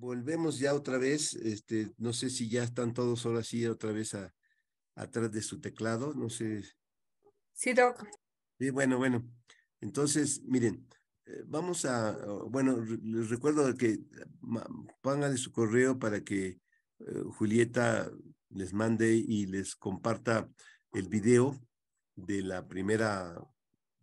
volvemos ya otra vez. Este, no sé si ya están todos ahora sí otra vez a, atrás de su teclado. No sé. Sí, Doc. Sí, bueno, bueno. Entonces, miren, eh, vamos a, bueno, les recuerdo que pónganle su correo para que eh, Julieta les mande y les comparta el video de la primera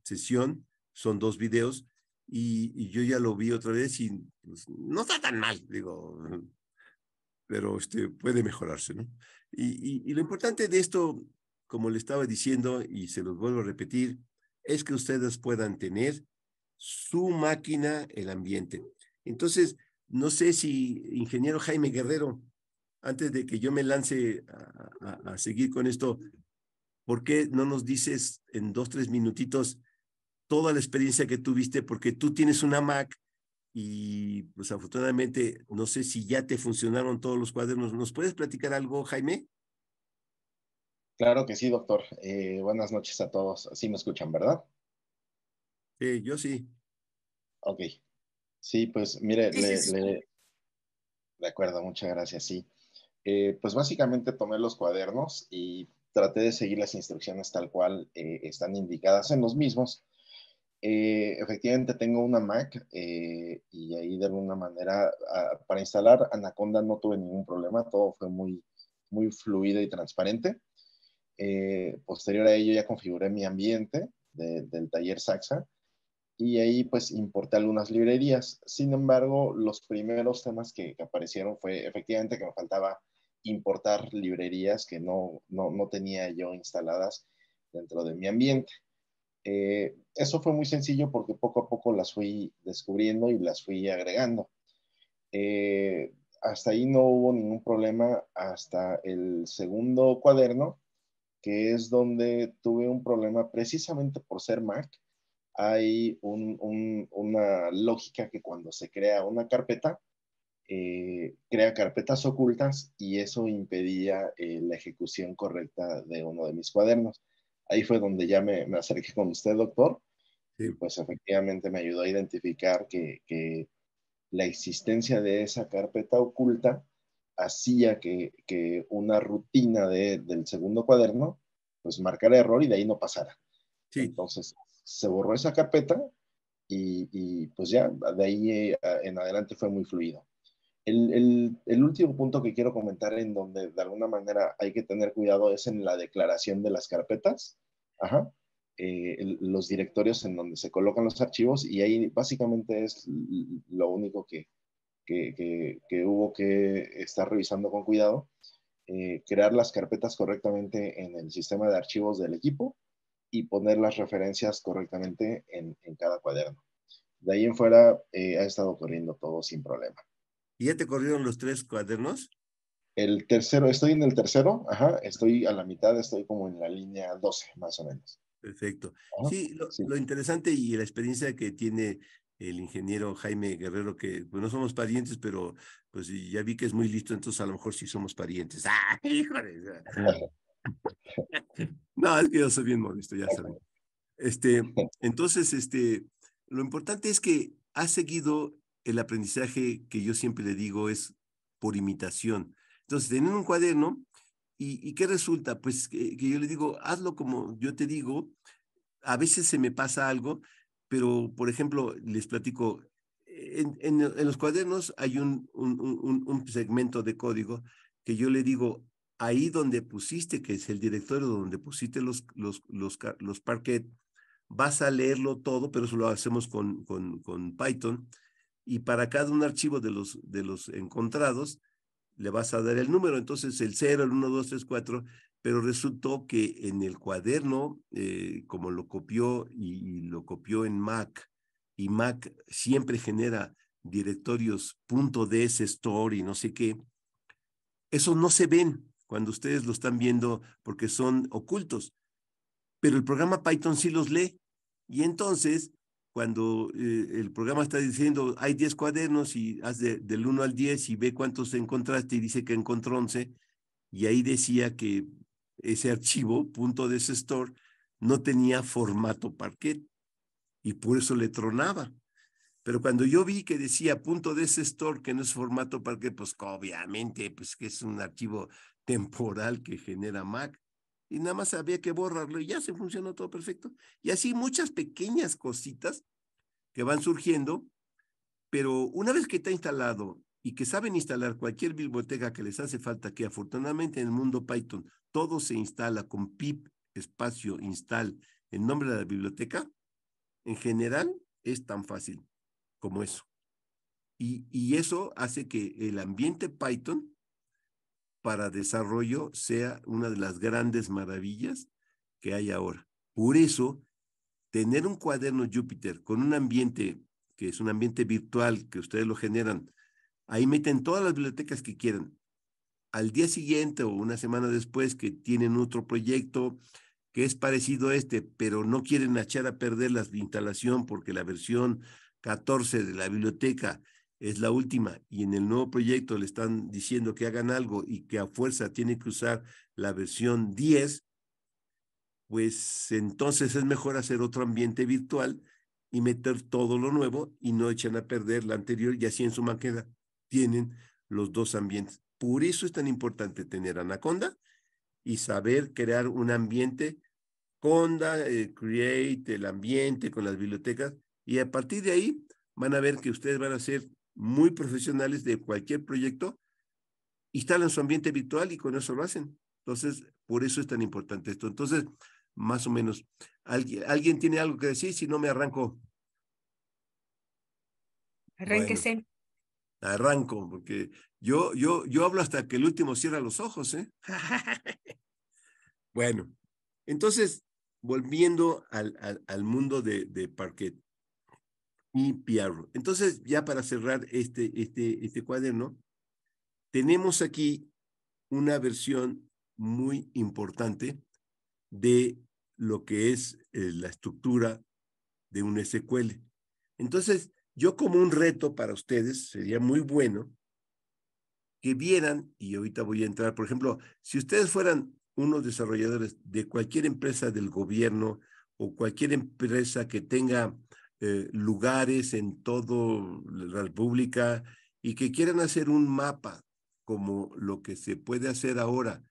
sesión. Son dos videos y, yo ya lo vi otra vez y pues, no está tan mal, digo, pero este, puede mejorarse, ¿no? Y, lo importante de esto, como le estaba diciendo y se los vuelvo a repetir, es que ustedes puedan tener su máquina, el ambiente. Entonces, no sé si ingeniero Jaime Guerrero, antes de que yo me lance a, a seguir con esto, ¿por qué no nos dices en dos, tres minutitos? toda la experiencia que tuviste, porque tú tienes una Mac y pues afortunadamente no sé si ya te funcionaron todos los cuadernos. ¿Nos puedes platicar algo, Jaime? Claro que sí, doctor. Eh, buenas noches a todos. Sí me escuchan, ¿verdad? Sí, yo sí. Ok. Sí, pues mire, le, de acuerdo, muchas gracias, sí. Eh, pues básicamente tomé los cuadernos y traté de seguir las instrucciones tal cual eh, están indicadas en los mismos eh, efectivamente tengo una Mac eh, y ahí de alguna manera ah, para instalar Anaconda no tuve ningún problema, todo fue muy, muy fluido y transparente. Eh, posterior a ello ya configuré mi ambiente del taller Saxa y ahí pues importé algunas librerías. Sin embargo, los primeros temas que, aparecieron fue efectivamente que me faltaba importar librerías que no, no, no tenía yo instaladas dentro de mi ambiente. Eh, eso fue muy sencillo porque poco a poco las fui descubriendo y las fui agregando. Eh, hasta ahí no hubo ningún problema hasta el segundo cuaderno, que es donde tuve un problema precisamente por ser Mac. Hay una lógica que cuando se crea una carpeta, eh, crea carpetas ocultas y eso impedía la ejecución correcta de uno de mis cuadernos. Ahí fue donde ya me, acerqué con usted, doctor. Pues efectivamente me ayudó a identificar que, la existencia de esa carpeta oculta hacía que, una rutina del segundo cuaderno pues marcara error y de ahí no pasara. Entonces se borró esa carpeta y, pues ya de ahí eh, en adelante fue muy fluido. El, último punto que quiero comentar en donde de alguna manera hay que tener cuidado es en la declaración de las carpetas, eh, los directorios en donde se colocan los archivos y ahí básicamente es lo único que, hubo que estar revisando con cuidado, eh, crear las carpetas correctamente en el sistema de archivos del equipo y poner las referencias correctamente en, cada cuaderno. De ahí en fuera eh, ha estado ocurriendo todo sin problema. ¿Y ya te corrieron los tres cuadernos? El tercero, estoy en el tercero, ajá, estoy a la mitad, estoy como en la línea 12, más o menos. Perfecto. sí, lo, interesante y la experiencia que tiene el ingeniero Jaime Guerrero, que pues, no somos parientes, pero pues ya vi que es muy listo, entonces a lo mejor sí somos parientes. ¡Ah, híjole! no, yo soy bien molesto, ya saben. Este, entonces, este, lo importante es que ha seguido el aprendizaje que yo siempre le digo es por imitación. Entonces, tener un cuaderno y, ¿qué resulta? Pues que, yo le digo, hazlo como yo te digo. A veces se me pasa algo, pero por ejemplo, les platico, en, los cuadernos hay un, segmento de código que yo le digo, ahí donde pusiste, que es el directorio donde pusiste los, los, los, los parquet, vas a leerlo todo, pero eso lo hacemos con, con Python, y para cada un archivo de los, de los encontrados le vas a dar el número. Entonces el 0, el 1, 2, 3, 4, pero resultó que en el cuaderno, eh, como lo copió y, lo copió en Mac, y Mac siempre genera directorios .ds store y no sé qué, Eso no se ven cuando ustedes lo están viendo porque son ocultos, pero el programa Python sí los lee y entonces cuando eh, el programa está diciendo hay 10 cuadernos y haz del 1 al 10 y ve cuántos encontraste y dice que encontró 11 y ahí decía que ese archivo, punto de ese store, no tenía formato parquet y por eso le tronaba. Pero cuando yo vi que decía punto de ese store que no es formato parquet, pues obviamente pues que es un archivo temporal que genera Mac y nada más había que borrarlo y ya se funcionó todo perfecto. Y así muchas pequeñas cositas que van surgiendo, pero una vez que está instalado y que saben instalar cualquier biblioteca que les hace falta, que afortunadamente en el mundo Python todo se instala con pip espacio install en nombre de la biblioteca, en general es tan fácil como eso. Y, y eso hace que el ambiente Python para desarrollo sea una de las grandes maravillas que hay ahora. Por eso, tener un cuaderno Júpiter con un ambiente que es un ambiente virtual, que ustedes lo generan, ahí meten todas las bibliotecas que quieran. Al día siguiente o una semana después que tienen otro proyecto que es parecido a este, pero no quieren echar a perder la instalación porque la versión 14 de la biblioteca es la última y en el nuevo proyecto le están diciendo que hagan algo y que a fuerza tienen que usar la versión 10, pues entonces es mejor hacer otro ambiente virtual y meter todo lo nuevo y no echan a perder la anterior y así en su máquina tienen los dos ambientes. Por eso es tan importante tener Anaconda y saber crear un ambiente, Conda, eh, Create, el ambiente con las bibliotecas y a partir de ahí van a ver que ustedes van a hacer muy profesionales de cualquier proyecto, instalan su ambiente virtual y con eso lo hacen. Entonces, por eso es tan importante esto. Entonces, más o menos, ¿alguien, ¿alguien tiene algo que decir? Si no, me arranco. Arránquese. arranco, porque yo, yo, yo hablo hasta que el último cierra los ojos. ¿eh? bueno, entonces, volviendo al, al, mundo de, de Parquet. Entonces, ya para cerrar este, este, este cuaderno, tenemos aquí una versión muy importante de lo que es eh, la estructura de un SQL. Entonces, yo como un reto para ustedes, sería muy bueno que vieran, y ahorita voy a entrar, por ejemplo, si ustedes fueran unos desarrolladores de cualquier empresa del gobierno o cualquier empresa que tenga eh, lugares en toda la República y que quieran hacer un mapa como lo que se puede hacer ahora,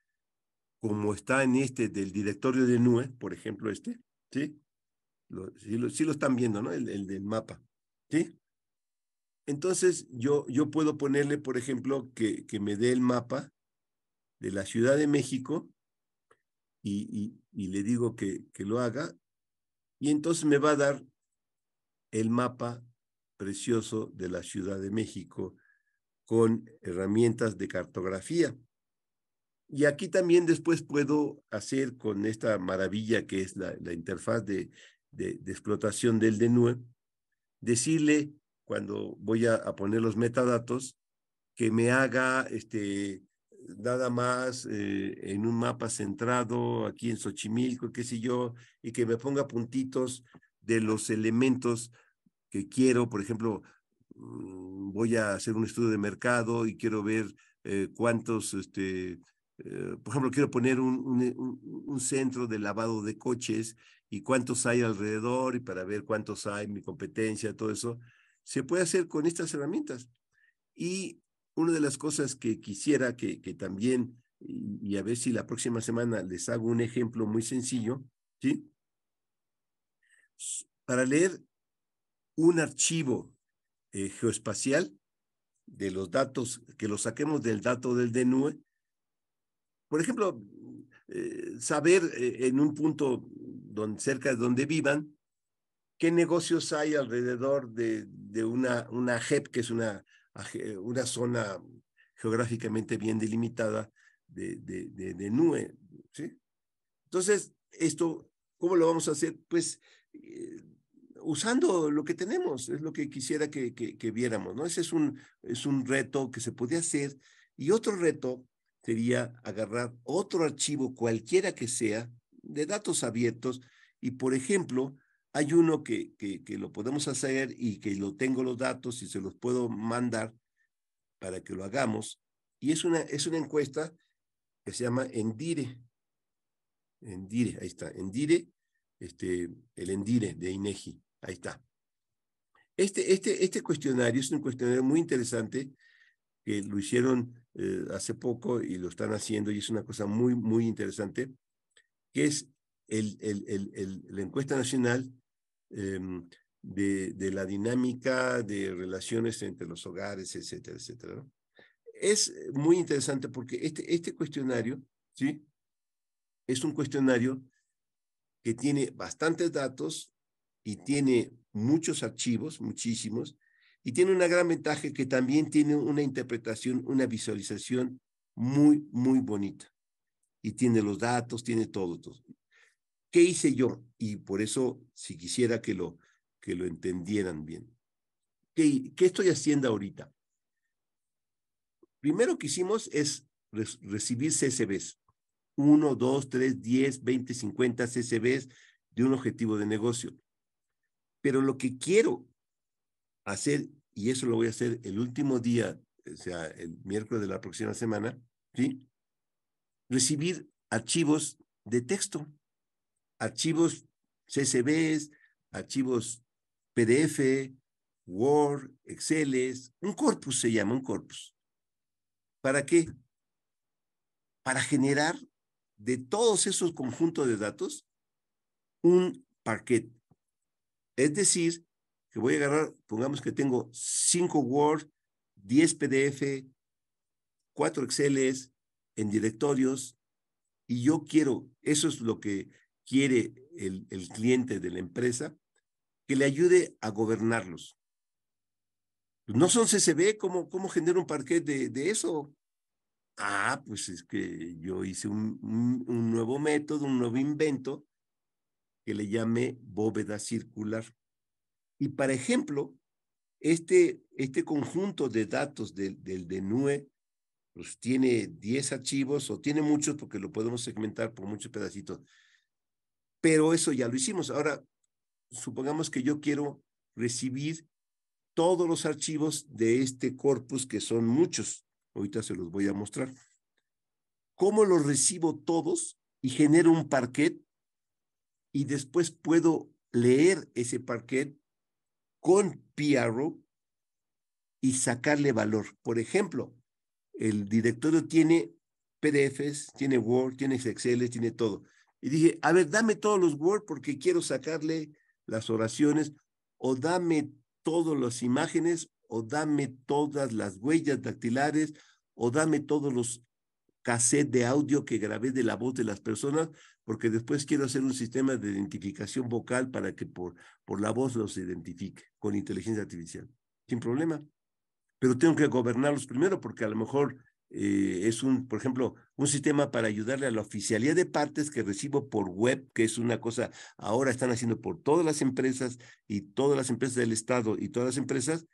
como está en este del directorio de NUE, por ejemplo, este, ¿sí? Lo, sí, lo, están viendo, ¿no? El, del mapa, ¿sí? Entonces yo, yo puedo ponerle, por ejemplo, que, que me dé el mapa de la Ciudad de México y, y le digo que, que lo haga y entonces me va a dar el mapa precioso de la Ciudad de México con herramientas de cartografía. Y aquí también después puedo hacer con esta maravilla que es la, interfaz de, explotación del DENUE, decirle cuando voy a, poner los metadatos que me haga este, nada más eh, en un mapa centrado aquí en Xochimilco, qué sé yo, y que me ponga puntitos de los elementos quiero, por ejemplo, mm, voy a hacer un estudio de mercado y quiero ver eh, cuántos, este, eh, por ejemplo, quiero poner eh, un, un, centro de lavado de coches y cuántos hay alrededor y para ver cuántos hay, mi competencia, todo eso, se puede hacer con estas herramientas. Y una de las cosas que quisiera que, que también, y, y, a ver si la próxima semana les hago un ejemplo muy sencillo, ¿sí? Para leer un archivo eh, geoespacial de los datos, que lo saquemos del dato del DNUE. Por ejemplo, eh, saber eh, en un punto donde, cerca de donde vivan qué negocios hay alrededor de, una, una JEP, que es una, una zona geográficamente bien delimitada de, de, de, e, ¿sí? Entonces, esto, ¿cómo lo vamos a hacer? Pues usando lo que tenemos, es lo que quisiera que, que, viéramos, ¿no? Ese es un, es un reto que se podía hacer. Y otro reto sería agarrar otro archivo, cualquiera que sea, de datos abiertos. Y, por ejemplo, hay uno que, que, que lo podemos hacer y que lo tengo los datos y se los puedo mandar para que lo hagamos. Y es una, es una encuesta que se llama Endire. Endire, ahí está, Endire, este, el Endire de INEGI. Ahí está. Este, este, este cuestionario es un cuestionario muy interesante que lo hicieron eh, hace poco y lo están haciendo y es una cosa muy, muy interesante, que es el, el, el, la encuesta nacional em, de, de, la dinámica de relaciones entre los hogares, etcétera, etcétera. Es muy interesante porque este, este cuestionario, ¿sí? Es un cuestionario que tiene bastantes datos y tiene muchos archivos, muchísimos, y tiene una gran ventaja que también tiene una interpretación, una visualización muy, muy bonita. Y tiene los datos, tiene todo. ¿Qué hice yo? Y por eso, si quisiera que lo, que lo entendieran bien. ¿Qué, ¿Qué estoy haciendo ahorita? Primero que hicimos es recibir CSVs. Uno, dos, tres, diez, veinte, cincuenta CSVs de un objetivo de negocio. Pero lo que quiero hacer, y eso lo voy a hacer el último día, o sea, el miércoles de la próxima semana, ¿sí? Recibir archivos de texto, archivos CSVs, archivos PDF, Word, Excel, un corpus se llama, un corpus. ¿Para qué? Para generar de todos esos conjuntos de datos un parquet, es decir, que voy a agarrar, pongamos que tengo 5 Word, 10 PDF, 4 Excel en directorios y yo quiero, eso es lo que quiere el, cliente de la empresa, que le ayude a gobernarlos. No son CCB, ¿cómo, cómo genera un parquet de, eso? Ah, pues es que yo hice un, nuevo método, un nuevo invento que le llame bóveda circular. Y para ejemplo, este, este conjunto de datos del, del DENUE pues tiene 10 archivos o tiene muchos porque lo podemos segmentar por muchos pedacitos. Pero eso ya lo hicimos. Ahora, supongamos que yo quiero recibir todos los archivos de este corpus, que son muchos. Ahorita se los voy a mostrar. ¿Cómo los recibo todos y genero un parquet y después puedo leer ese parquet con PRO y sacarle valor. Por ejemplo, el directorio tiene PDFs, tiene Word, tiene Excel, tiene todo. Y dije, a ver, dame todos los Word porque quiero sacarle las oraciones o dame todas las imágenes o dame todas las huellas dactilares o dame todos los cassettes de audio que grabé de la voz de las personas porque después quiero hacer un sistema de identificación vocal para que por, por la voz los identifique con inteligencia artificial, sin problema. Pero tengo que gobernarlos primero porque a lo mejor eh, es un, por ejemplo, un sistema para ayudarle a la oficialía de partes que recibo por web, que es una cosa, ahora están haciendo por todas las empresas y todas las empresas del Estado y todas las empresas,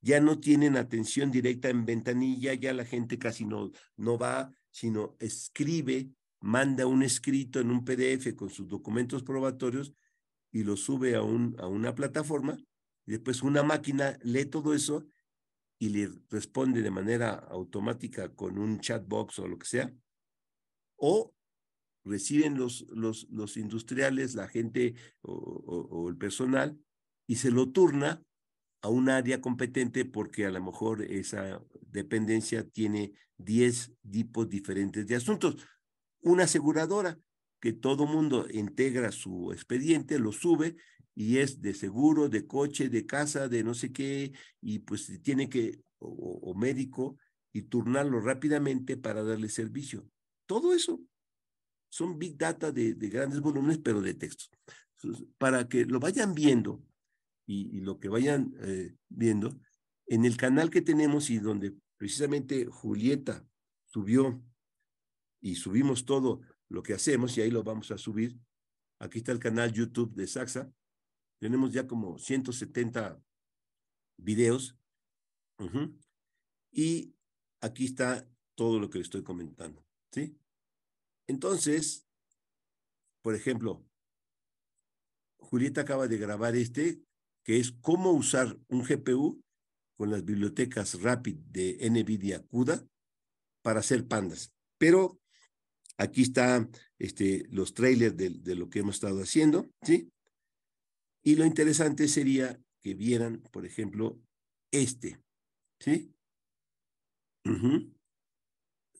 ya no tienen atención directa en ventanilla, ya la gente casi no, no va, sino escribe manda un escrito en un PDF con sus documentos probatorios y lo sube a, un, a una plataforma después una máquina lee todo eso y le responde de manera automática con un chatbox o lo que sea, o reciben los, los, los industriales, la gente o, o el personal y se lo turna a un área competente porque a lo mejor esa dependencia tiene 10 tipos diferentes de asuntos una aseguradora que todo mundo integra su expediente, lo sube y es de seguro, de coche, de casa, de no sé qué, y pues tiene que, o, médico, y turnarlo rápidamente para darle servicio. Todo eso son big data de, grandes volúmenes, pero de texto. Para que lo vayan viendo y, lo que vayan eh, viendo, en el canal que tenemos y donde precisamente Julieta subió y subimos todo lo que hacemos y ahí lo vamos a subir. Aquí está el canal YouTube de Saxa. Tenemos ya como 170 videos. Y aquí está todo lo que le estoy comentando. ¿Sí? Entonces, por ejemplo, Julieta acaba de grabar este, que es cómo usar un GPU con las bibliotecas Rapid de NVIDIA CUDA para hacer pandas. Pero Aquí están este, los trailers de, lo que hemos estado haciendo, ¿sí? Y lo interesante sería que vieran, por ejemplo, este, ¿sí?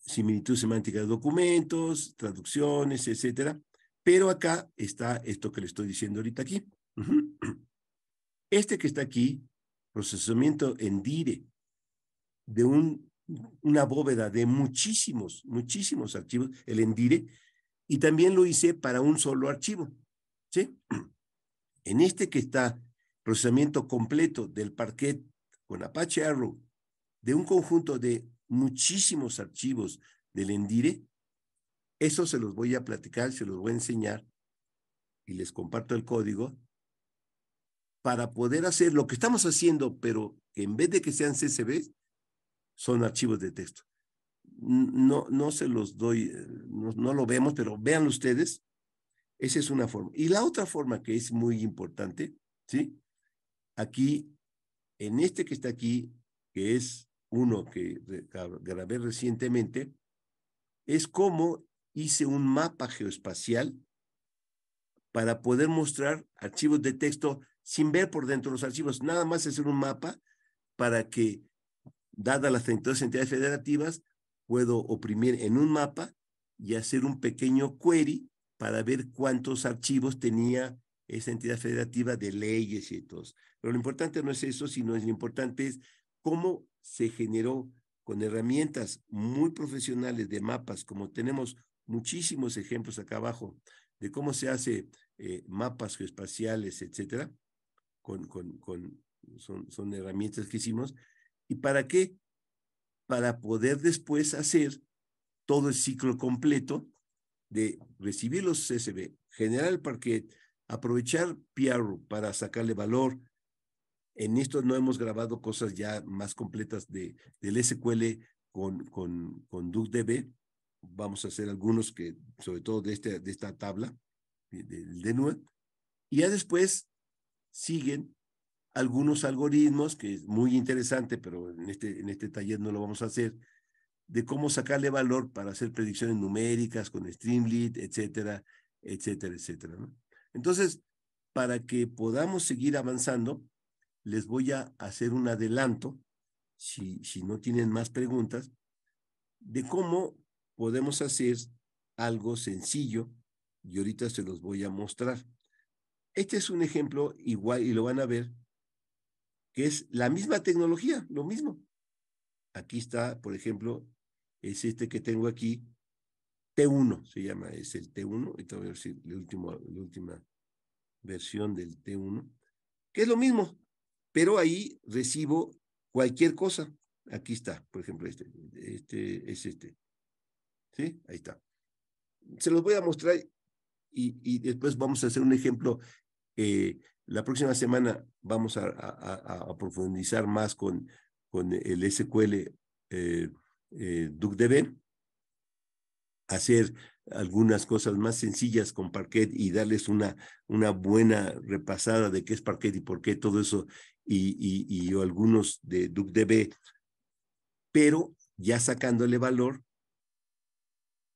Similitud semántica de documentos, traducciones, etcétera. Pero acá está esto que le estoy diciendo ahorita aquí. Este que está aquí, procesamiento en dire de un una bóveda de muchísimos, muchísimos archivos, el Endire, y también lo hice para un solo archivo. ¿sí? En este que está procesamiento completo del parquet con Apache Arrow, de un conjunto de muchísimos archivos del Endire, eso se los voy a platicar, se los voy a enseñar y les comparto el código para poder hacer lo que estamos haciendo, pero en vez de que sean CCBs, son archivos de texto. No, no se los doy, eh, no, lo vemos, pero vean ustedes. Esa es una forma. Y la otra forma que es muy importante, ¿sí? Aquí, en este que está aquí, que es uno que grabé recientemente, es cómo hice un mapa geoespacial para poder mostrar archivos de texto sin ver por dentro los archivos, nada más hacer un mapa para que dadas las 32 entidades federativas, puedo oprimir en un mapa y hacer un pequeño query para ver cuántos archivos tenía esa entidad federativa de leyes y todos. Pero lo importante no es eso, sino es lo importante es cómo se generó con herramientas muy profesionales de mapas, como tenemos muchísimos ejemplos acá abajo de cómo se hace eh, mapas geoespaciales, etcétera, con, con, con son, son herramientas que hicimos, ¿Y para qué? Para poder después hacer todo el ciclo completo de recibir los CSV. General, para parquet, aprovechar PR para sacarle valor. En esto no hemos grabado cosas ya más completas de, del SQL con, con, con DuckDB. Vamos a hacer algunos que, sobre todo de, este, de esta tabla, del de, de, Y ya después siguen algunos algoritmos, que es muy interesante, pero en este, en este taller no lo vamos a hacer, de cómo sacarle valor para hacer predicciones numéricas con Streamlit, etcétera, etcétera, etcétera. ¿no? Entonces, para que podamos seguir avanzando, les voy a hacer un adelanto, si, si no tienen más preguntas, de cómo podemos hacer algo sencillo y ahorita se los voy a mostrar. Este es un ejemplo igual y lo van a ver que es la misma tecnología, lo mismo. Aquí está, por ejemplo, es este que tengo aquí, T1 se llama, es el T1, y voy a decir la última, versión del T1, que es lo mismo, pero ahí recibo cualquier cosa. Aquí está, por ejemplo, este, este es este. ¿Sí? Ahí está. Se los voy a mostrar y, después vamos a hacer un ejemplo eh, la próxima semana vamos a, profundizar más con, con el SQL eh, eh DuckDB, hacer algunas cosas más sencillas con Parquet y darles una, una buena repasada de qué es Parquet y por qué todo eso y, y, y algunos de DuckDB, pero ya sacándole valor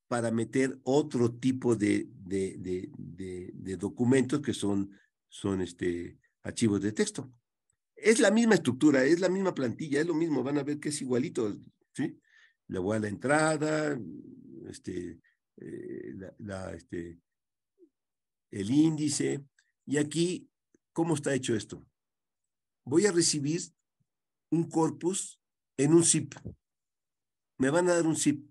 para meter otro tipo de, de, de, de, documentos que son son este, archivos de texto. Es la misma estructura, es la misma plantilla, es lo mismo, van a ver que es igualito, ¿sí? voy a la entrada, este, eh, la, este, el índice. Y aquí, ¿cómo está hecho esto? Voy a recibir un corpus en un zip. Me van a dar un zip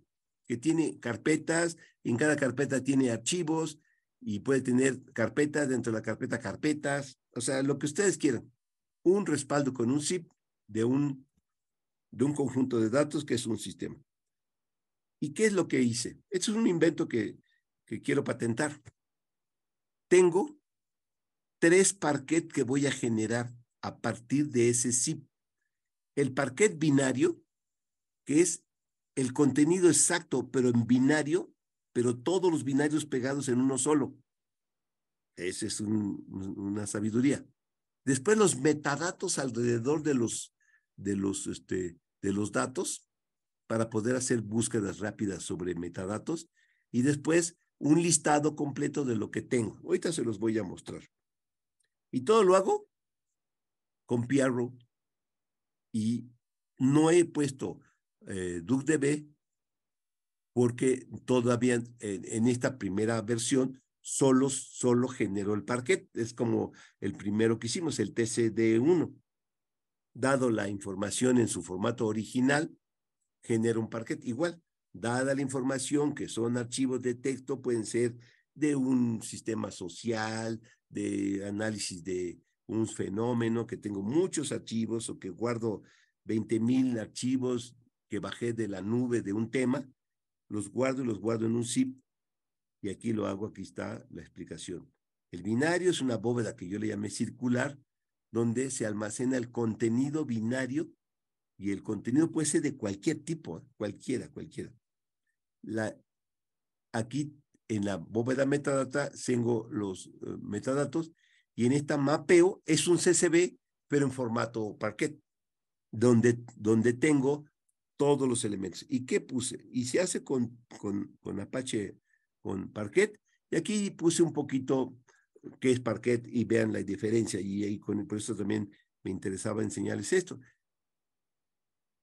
que tiene carpetas, en cada carpeta tiene archivos, y puede tener carpetas, dentro de la carpeta carpetas, o sea, lo que ustedes quieran. Un respaldo con un zip de un, de un conjunto de datos que es un sistema. ¿Y qué es lo que hice? Esto es un invento que, que quiero patentar. Tengo tres parquet que voy a generar a partir de ese zip. El parquet binario, que es el contenido exacto, pero en binario, pero todos los binarios pegados en uno solo. Esa es una sabiduría. Después los metadatos alrededor de los, de los, este, de los datos para poder hacer búsquedas rápidas sobre metadatos y después un listado completo de lo que tengo. Ahorita se los voy a mostrar. Y todo lo hago con Piarro y no he puesto eh, DuckDB porque todavía en, esta primera versión solo, solo generó el parquet. Es como el primero que hicimos, el TCD1. Dado la información en su formato original, genera un parquet igual. Dada la información que son archivos de texto, pueden ser de un sistema social, de análisis de un fenómeno, que tengo muchos archivos o que guardo 20.000 archivos que bajé de la nube de un tema, los guardo y los guardo en un zip. Y aquí lo hago, aquí está la explicación. El binario es una bóveda que yo le llamé circular, donde se almacena el contenido binario y el contenido puede ser de cualquier tipo, ¿eh? cualquiera, cualquiera. La, aquí en la bóveda metadata tengo los eh, metadatos y en esta mapeo es un CCB, pero en formato parquet, donde, donde tengo todos los elementos. ¿Y qué puse? Y se hace con, Apache, con Parquet. Y aquí puse un poquito qué es Parquet y vean la diferencia. Y ahí con, por eso también me interesaba enseñarles esto.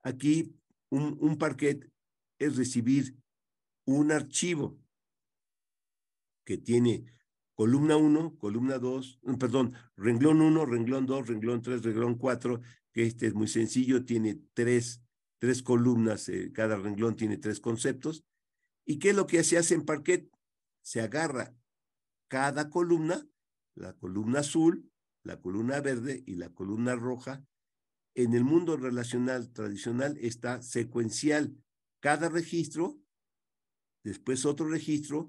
Aquí un, Parquet es recibir un archivo que tiene columna 1, columna 2, mm, perdón, renglón 1, renglón 2, renglón 3, renglón 4, que este es muy sencillo, tiene tres tres columnas, eh, cada renglón tiene tres conceptos. ¿Y qué es lo que se hace en parquet? Se agarra cada columna, la columna azul, la columna verde y la columna roja. En el mundo relacional tradicional está secuencial cada registro, después otro registro,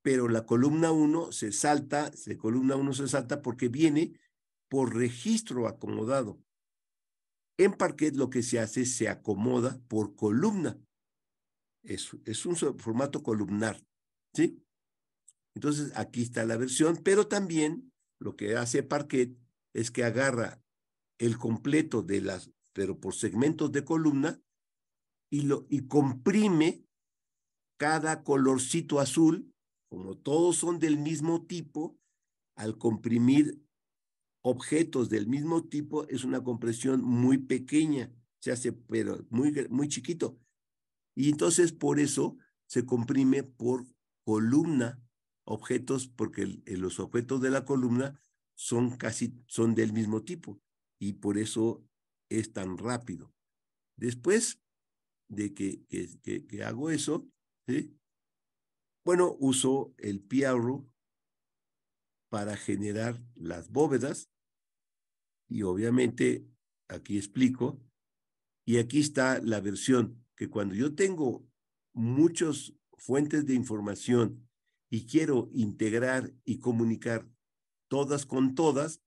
pero la columna 1 se salta, la columna 1 se salta porque viene por registro acomodado. En parquet lo que se hace es se acomoda por columna. Es, un formato columnar, ¿sí? Entonces aquí está la versión, pero también lo que hace parquet es que agarra el completo de las, pero por segmentos de columna y, lo, y comprime cada colorcito azul, como todos son del mismo tipo, al comprimir objetos del mismo tipo es una compresión muy pequeña, se hace pero muy, muy chiquito. Y entonces por eso se comprime por columna objetos, porque los objetos de la columna son casi, son del mismo tipo y por eso es tan rápido. Después de que, hago eso, bueno, uso el piarro para generar las bóvedas y obviamente aquí explico, y aquí está la versión, que cuando yo tengo muchas fuentes de información y quiero integrar y comunicar todas con todas,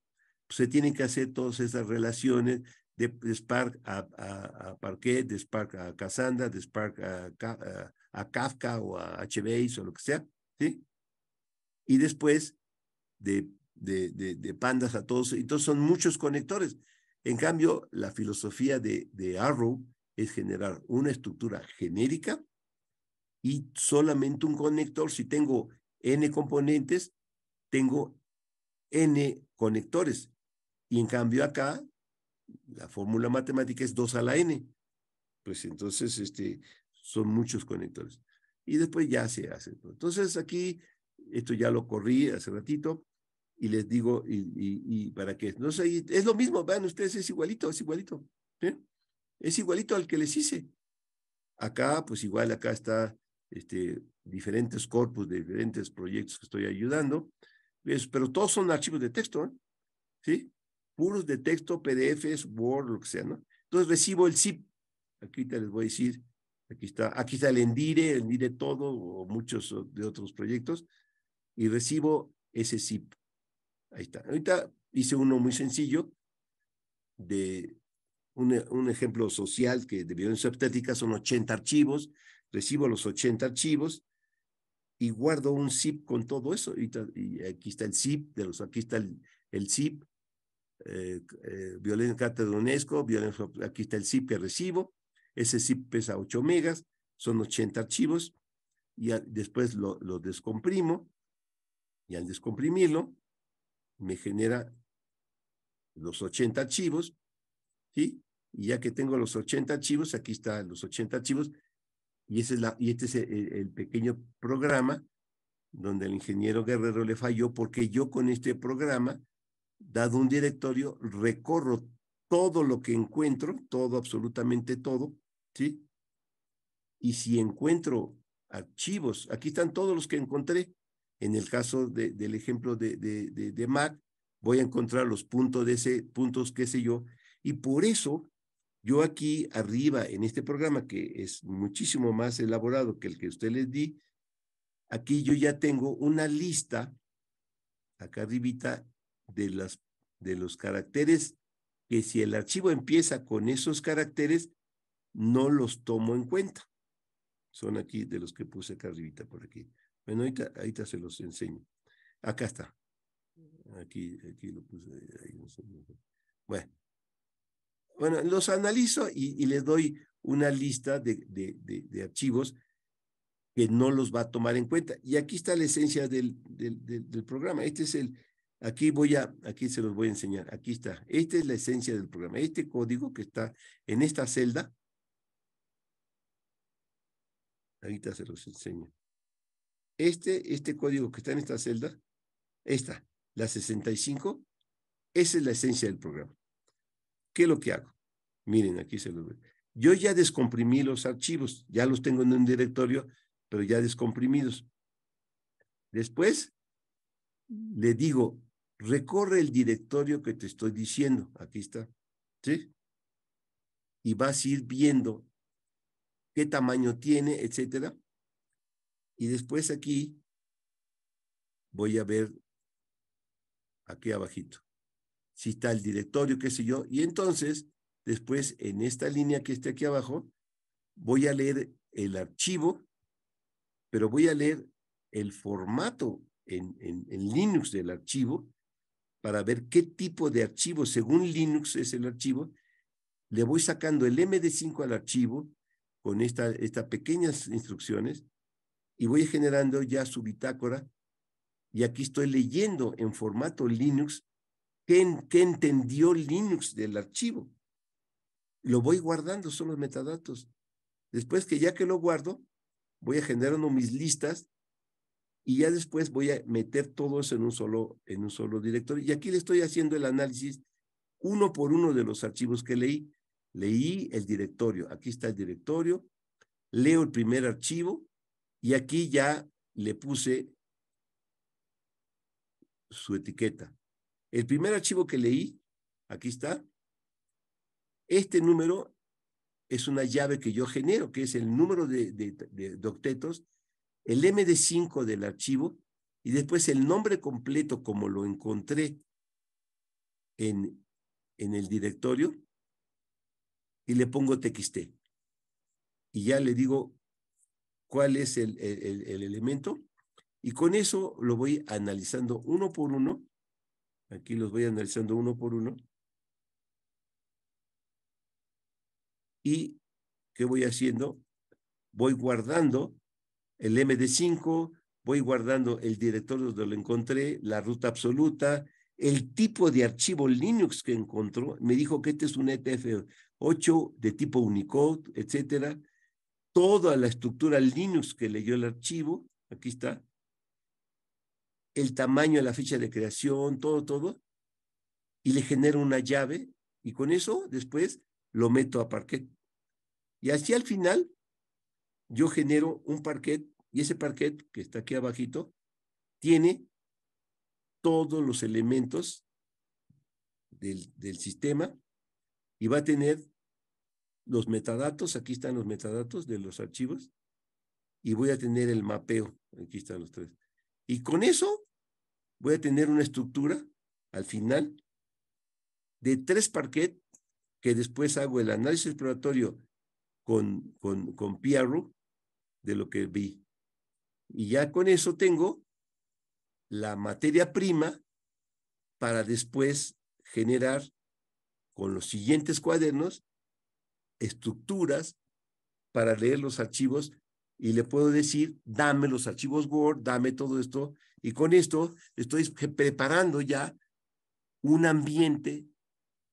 pues, se tienen que hacer todas esas relaciones de, Spark a, a, Parquet, de Spark a Cassandra, de Spark a, a Kafka o a HBase o lo que sea, ¿sí? Y después de de, de, pandas a todos, entonces son muchos conectores. En cambio, la filosofía de, de Arrow es generar una estructura genérica y solamente un conector. Si tengo n componentes, tengo n conectores. Y en cambio acá, la fórmula matemática es 2 a la n. Pues entonces, este, son muchos conectores. Y después ya se hace. Entonces aquí, esto ya lo corrí hace ratito, y les digo, y, para qué? no sé, es lo mismo, vean ustedes, es igualito, es igualito, ¿sí? es igualito al que les hice. Acá, pues igual, acá está este, diferentes corpus de diferentes proyectos que estoy ayudando, pero todos son archivos de texto, ¿sí? Puros de texto, PDFs, Word, lo que sea, ¿no? Entonces recibo el zip, aquí te les voy a decir, aquí está, aquí está el Endire, el Endire todo, o muchos de otros proyectos, y recibo ese zip Ahí está. Ahorita hice uno muy sencillo de un, e, un ejemplo social que de violencia obstétrica son 80 archivos. Recibo los 80 archivos y guardo un zip con todo eso. Y, aquí está el zip, de los, aquí está el, el zip, eh, eh violencia de UNESCO, aquí está el zip que recibo. Ese zip pesa 8 megas, son 80 archivos y después lo, lo, descomprimo. Y al descomprimirlo, me genera los 80 archivos, ¿sí? Y ya que tengo los 80 archivos, aquí están los 80 archivos, y, es y este es el pequeño programa donde el ingeniero Guerrero le falló, porque yo con este programa, dado un directorio, recorro todo lo que encuentro, todo, absolutamente todo, ¿sí? Y si encuentro archivos, aquí están todos los que encontré, en el caso del ejemplo de, Mac, voy a encontrar los puntos de ese, puntos qué sé yo, y por eso yo aquí arriba en este programa, que es muchísimo más elaborado que el que usted les di, aquí yo ya tengo una lista, acá arribita, de, las, de los caracteres, que si el archivo empieza con esos caracteres, no los tomo en cuenta. Son aquí de los que puse acá arribita por aquí. Bueno, ahorita, se los enseño. Acá está. Aquí, aquí lo puse. Bueno. Bueno, los analizo y, y, les doy una lista de, de, archivos que no los va a tomar en cuenta. Y aquí está la esencia del, del, del, programa. Este es el, aquí voy a, aquí se los voy a enseñar. Aquí está. Esta es la esencia del programa. Este código que está en esta celda. Ahorita se los enseño. Este, este código que está en esta celda, esta, la 65, esa es la esencia del programa. ¿Qué es lo que hago? Miren, aquí se lo ve. Yo ya descomprimí los archivos, ya los tengo en un directorio, pero ya descomprimidos. Después, le digo, recorre el directorio que te estoy diciendo. Aquí está. ¿Sí? Y vas a ir viendo qué tamaño tiene, etcétera. Y después aquí voy a ver aquí abajito si está el directorio, qué sé yo. Y entonces, después, en esta línea que esté aquí abajo, voy a leer el archivo, pero voy a leer el formato en, Linux del archivo para ver qué tipo de archivo, según Linux es el archivo. Le voy sacando el MD5 al archivo con estas pequeñas instrucciones y voy generando ya su bitácora y aquí estoy leyendo en formato Linux qué, qué entendió Linux del archivo. Lo voy guardando, son los metadatos. Después que ya que lo guardo, voy a generando mis listas y ya después voy a meter todo eso en un solo, en un solo directorio. Y aquí le estoy haciendo el análisis uno por uno de los archivos que leí. Leí el directorio, aquí está el directorio, leo el primer archivo, y aquí ya le puse su etiqueta. El primer archivo que leí, aquí está, este número es una llave que yo genero, que es el número de, de, octetos, el MD5 del archivo y después el nombre completo como lo encontré en, en el directorio y le pongo TXT. Y ya le digo cuál es el, elemento. Y con eso lo voy analizando uno por uno. Aquí los voy analizando uno por uno. ¿Y qué voy haciendo? Voy guardando el MD5, voy guardando el directorio donde lo encontré, la ruta absoluta, el tipo de archivo Linux que encontró. Me dijo que este es un ETF8 de tipo Unicode, etcétera toda la estructura Linux que leyó el archivo, aquí está, el tamaño de la ficha de creación, todo, todo, y le genero una llave y con eso después lo meto a parquet. Y así al final yo genero un parquet y ese parquet que está aquí abajito tiene todos los elementos del, del sistema y va a tener los metadatos, aquí están los metadatos de los archivos, y voy a tener el mapeo, aquí están los tres. Y con eso voy a tener una estructura al final de tres parquet que después hago el análisis exploratorio con, con, con de lo que vi. Y ya con eso tengo la materia prima para después generar con los siguientes cuadernos estructuras para leer los archivos y le puedo decir, dame los archivos Word, dame todo esto. Y con esto estoy preparando ya un ambiente,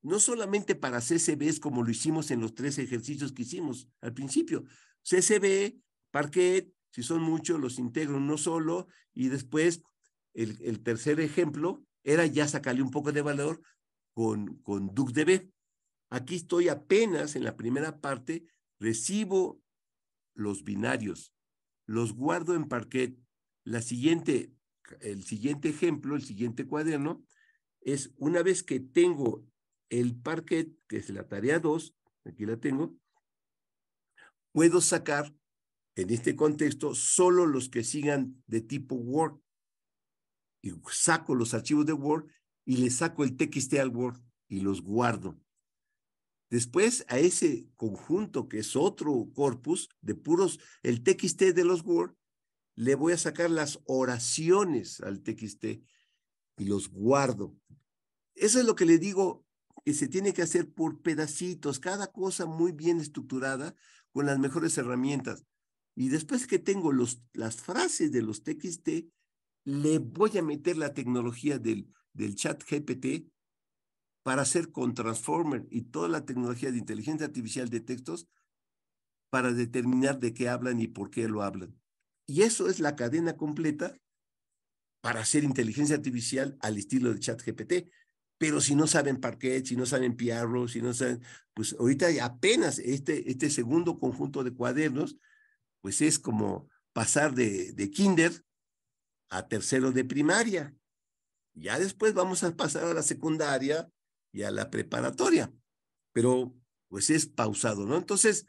no solamente para CCBs como lo hicimos en los tres ejercicios que hicimos al principio, CCB, Parquet, si son muchos, los integro no solo, y después el, tercer ejemplo era ya sacarle un poco de valor con, con Aquí estoy apenas en la primera parte, recibo los binarios, los guardo en parquet. La siguiente, el siguiente ejemplo, el siguiente cuaderno, es una vez que tengo el parquet, que es la tarea 2, aquí la tengo, puedo sacar en este contexto solo los que sigan de tipo Word. Y saco los archivos de Word y le saco el TXT al Word y los guardo. Después a ese conjunto que es otro corpus de puros, el TXT de los Word, le voy a sacar las oraciones al TXT y los guardo. Eso es lo que le digo que se tiene que hacer por pedacitos, cada cosa muy bien estructurada con las mejores herramientas. Y después que tengo los, las frases de los TXT, le voy a meter la tecnología del, del chat GPT para hacer con Transformer y toda la tecnología de inteligencia artificial de textos para determinar de qué hablan y por qué lo hablan. Y eso es la cadena completa para hacer inteligencia artificial al estilo de ChatGPT. Pero si no saben parquet, si no saben piarro, si no saben, pues ahorita apenas este, este segundo conjunto de cuadernos, pues es como pasar de, de kinder a tercero de primaria. Ya después vamos a pasar a la secundaria, y a la preparatoria, pero pues es pausado, ¿no? Entonces,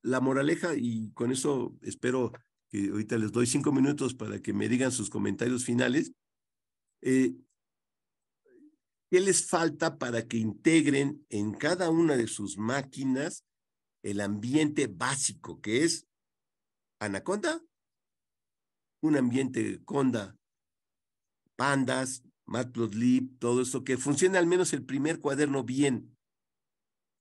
la moraleja, y con eso espero que ahorita les doy cinco minutos para que me digan sus comentarios finales, eh, ¿qué les falta para que integren en cada una de sus máquinas el ambiente básico que es Anaconda? Un ambiente conda, pandas, Matplotlib, todo esto, que funcione al menos el primer cuaderno bien.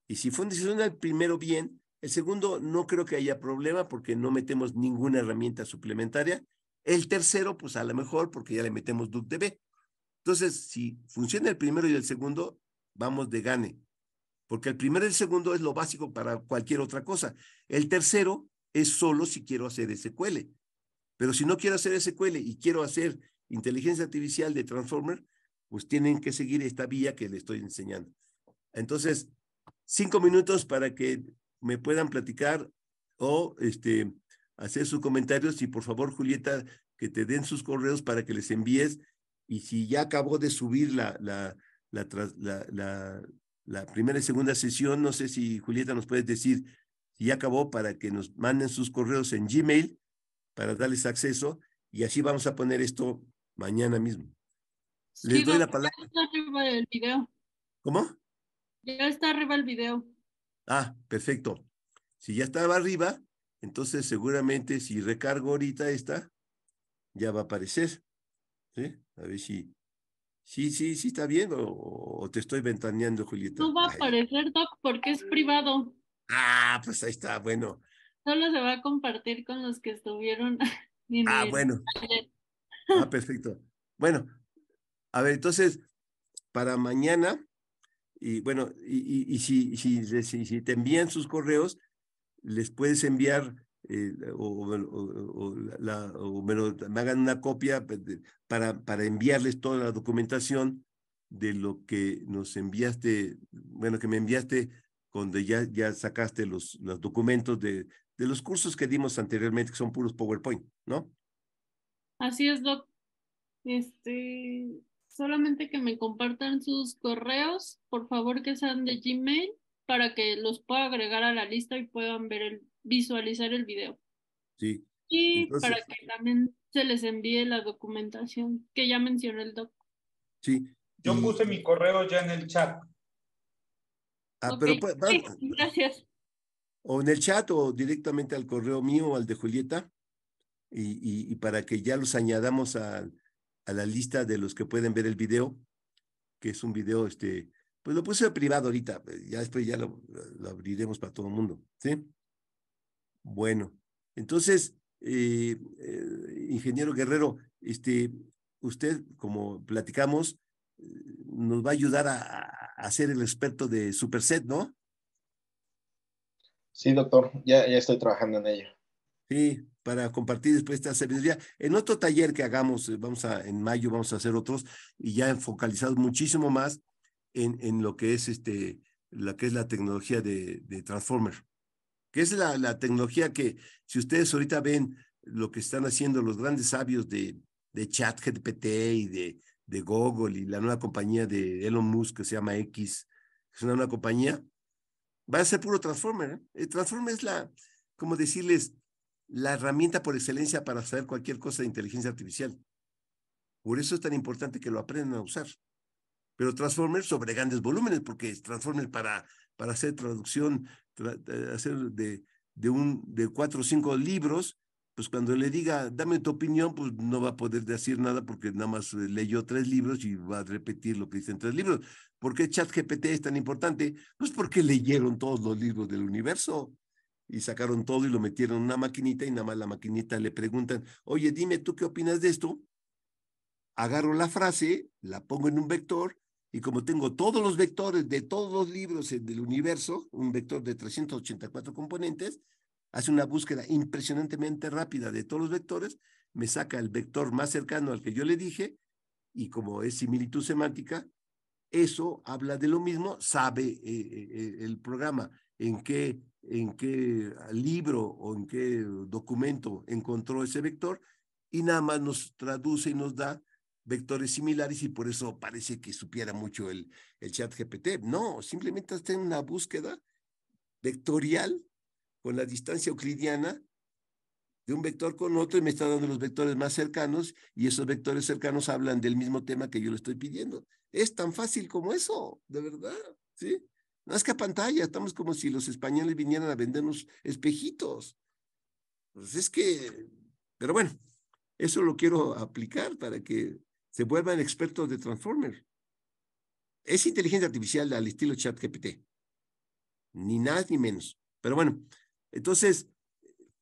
Y si funciona el primero bien, el segundo no creo que haya problema porque no metemos ninguna herramienta suplementaria. El tercero, pues a lo mejor porque ya le metemos DubDB. Entonces, si funciona el primero y el segundo, vamos de gane. Porque el primero y el segundo es lo básico para cualquier otra cosa. El tercero es solo si quiero hacer SQL. Pero si no quiero hacer SQL y quiero hacer inteligencia artificial de Transformer, pues tienen que seguir esta vía que les estoy enseñando. Entonces, cinco minutos para que me puedan platicar o este, hacer sus comentarios y por favor, Julieta, que te den sus correos para que les envíes y si ya acabó de subir la, la, la, la primera y segunda sesión, no sé si Julieta nos puedes decir si ya acabó para que nos manden sus correos en Gmail para darles acceso y así vamos a poner esto mañana mismo. Les doy la palabra. Ya está arriba el video. ¿Cómo? Ya está arriba el video. Ah, perfecto. Si ya estaba arriba, entonces seguramente si recargo ahorita esta, ya va a aparecer. ¿Sí? A ver si. Sí, sí, sí está bien o, te estoy ventaneando, Julieta. No va a aparecer, Doc, porque es privado. Ah, pues ahí está, bueno. Solo se va a compartir con los que estuvieron. En ah, bueno. Ah, perfecto. Bueno, a ver, entonces, para mañana, y bueno, y, y, si, si, si, te envían sus correos, les puedes enviar eh, o, la, o me, hagan una copia pues, para, para enviarles toda la documentación de lo que nos enviaste, bueno, que me enviaste cuando ya, ya sacaste los, los documentos de, de los cursos que dimos anteriormente, que son puros PowerPoint, ¿no? Así es, Doc. Este, solamente que me compartan sus correos, por favor que sean de Gmail, para que los pueda agregar a la lista y puedan ver el, visualizar el video. Sí. Y para que también se les envíe la documentación que ya mencionó el doc. Sí. Yo puse mi correo ya en el chat. Ah, pero pues, sí, gracias. O en el chat o directamente al correo mío o al de Julieta y, y, para que ya los añadamos a, la lista de los que pueden ver el video, que es un video, este, pues lo puse privado ahorita, eh, ya después ya lo, abriremos para todo el mundo, ¿sí? Bueno, entonces, eh, eh, ingeniero Guerrero, este, usted, como platicamos, nos va a ayudar a, ser el experto de Superset, ¿no? Sí, doctor, ya, ya estoy trabajando en ello. Sí, para compartir después esta sabiduría. En otro taller que hagamos, eh, vamos a, en mayo vamos a hacer otros y ya enfocalizados muchísimo más en, en, lo que es este, la que es la tecnología de, de Transformer, que es la, la, tecnología que si ustedes ahorita ven lo que están haciendo los grandes sabios de, de ChatGPT y de, de Google y la nueva compañía de Elon Musk que se llama X, que es una nueva compañía, va a ser puro Transformer. ¿eh? El Transformer es la, como decirles, la herramienta por excelencia para saber cualquier cosa de inteligencia artificial. Por eso es tan importante que lo aprendan a usar. Pero Transformers sobre grandes volúmenes, porque Transformers para, para hacer traducción, eh, hacer de, de, un, de cuatro o cinco libros, pues cuando le diga, dame tu opinión, pues no va a poder decir nada porque nada más eh, leyó tres libros y va a repetir lo que dicen tres libros. ¿Por qué ChatGPT es tan importante? Pues porque leyeron todos los libros del universo y sacaron todo y lo metieron en una maquinita y nada más la maquinita le preguntan, oye, dime tú qué opinas de esto. Agarro la frase, la pongo en un vector y como tengo todos los vectores de todos los libros del universo, un vector de 384 componentes, hace una búsqueda impresionantemente rápida de todos los vectores, me saca el vector más cercano al que yo le dije y como es similitud semántica, eso habla de lo mismo, sabe eh, eh, eh, el programa en qué en qué libro o en qué documento encontró ese vector y nada más nos traduce y nos da vectores similares y por eso parece que supiera mucho el, el chat GPT. No, simplemente está en una búsqueda vectorial con la distancia euclidiana de un vector con otro y me está dando los vectores más cercanos y esos vectores cercanos hablan del mismo tema que yo le estoy pidiendo. Es tan fácil como eso, de verdad, ¿sí? que pantalla, estamos como si los españoles vinieran a vendernos espejitos. Pues es que, pero bueno, eso lo quiero aplicar para que se vuelvan expertos de Transformer. Es inteligencia artificial al estilo chat GPT. Ni nada ni menos. Pero bueno, entonces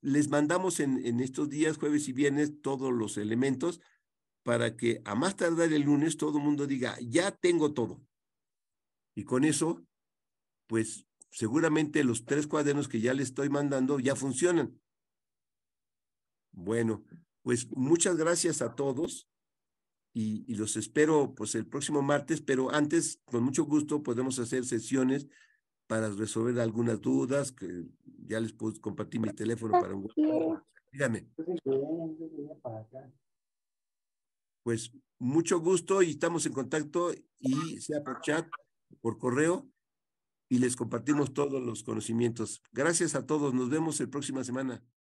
les mandamos en, en estos días, jueves y viernes, todos los elementos para que a más tardar el lunes todo el mundo diga, ya tengo todo. Y con eso pues seguramente los tres cuadernos que ya le estoy mandando ya funcionan. Bueno, pues muchas gracias a todos y, los espero pues el próximo martes, pero antes, con mucho gusto, podemos hacer sesiones para resolver algunas dudas, que ya les puedo compartir mi teléfono para un Dígame. Pues mucho gusto y estamos en contacto y sea por chat, por correo y les compartimos todos los conocimientos. Gracias a todos. Nos vemos el próxima semana.